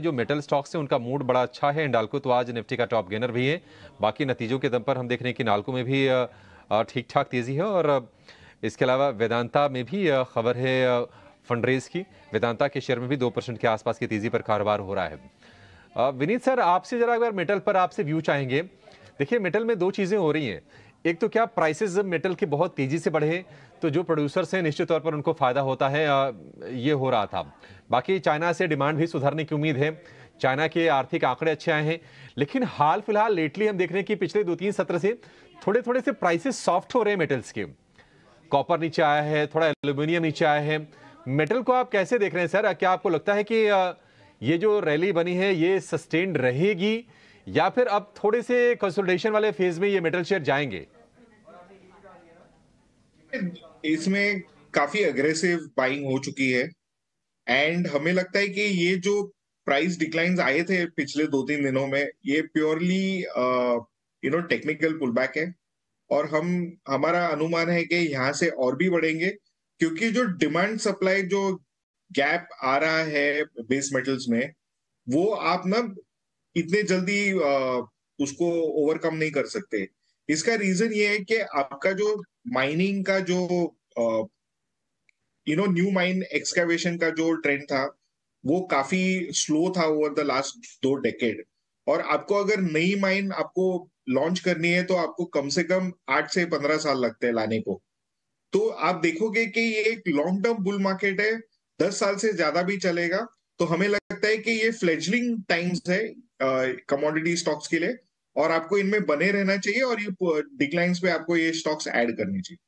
जो metal stocks है उनका मूड बड़ा अच्छा है इंडालको तो आज निफ्टी का टॉप गेनर भी है बाकी नतीजों के दम पर हम देख रहे हैं कि नालको में भी ठीक ठाक तेज़ी है और इसके अलावा वेदांता में भी खबर है फंडरेज की वेदांता के शेयर में भी दो परसेंट के आसपास की तेज़ी पर कारोबार हो रहा है विनीत सर आपसे ज़रा एक बार मेटल पर आपसे व्यू चाहेंगे देखिए मेटल में दो चीज़ें हो रही हैं एक तो क्या प्राइसेस मेटल के बहुत तेज़ी से बढ़े तो जो प्रोड्यूसर्स हैं निश्चित तौर पर उनको फ़ायदा होता है ये हो रहा था बाकी चाइना से डिमांड भी सुधारने की उम्मीद है चाइना के आर्थिक आंकड़े अच्छे आए हैं लेकिन हाल फिलहाल लेटली हम देख रहे हैं कि पिछले दो तीन सत्र से थोड़े थोड़े से प्राइसेस सॉफ्ट हो रहे हैं मेटल्स के कॉपर नीचे आया है थोड़ा एल्यूमिनियम नीचे आया है मेटल को आप कैसे देख रहे हैं सर क्या आपको लगता है कि ये जो रैली बनी है ये सस्टेन रहेगी या फिर अब थोड़े से कंसल्टेशन वाले फेज में ये मेटल शेयर जाएंगे इसमें काफी अग्रेसिव बाइंग हो चुकी है एंड हमें लगता है कि ये जो प्राइस डिक्लाइंस आए थे पिछले दो तीन दिनों में ये purely you know technical pull back है और हम हमारा अनुमान है कि यहाँ से और भी बढ़ेंगे क्योंकि जो डिमांड सप्लाई जो गैप आ रहा है बेस मेटल्स में वो आप ना इतने जल्दी आ, उसको ओवरकम नहीं कर सकते इसका रीजन ये है कि आपका जो माइनिंग का जो you know new mine excavation का जो ट्रेंड था वो काफी स्लो था ओवर द लास्ट दो डेकेड और आपको अगर नई माइन आपको लॉन्च करनी है तो आपको कम से कम आठ से पंद्रह साल लगते हैं लाने को तो आप देखोगे कि ये एक लॉन्ग टर्म बुल मार्केट है दस साल से ज्यादा भी चलेगा तो हमें लगता है कि ये फ्लेजलिंग टाइम्स है कमोडिटी स्टॉक्स के लिए और आपको इनमें बने रहना चाहिए और ये डिक्लाइंस पे आपको ये स्टॉक्स ऐड करने चाहिए